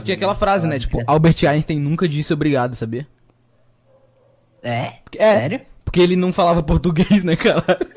Tinha aquela frase, né? Tipo, Albert Einstein nunca disse obrigado, sabia? É? é? Sério? Porque ele não falava português, né, cara?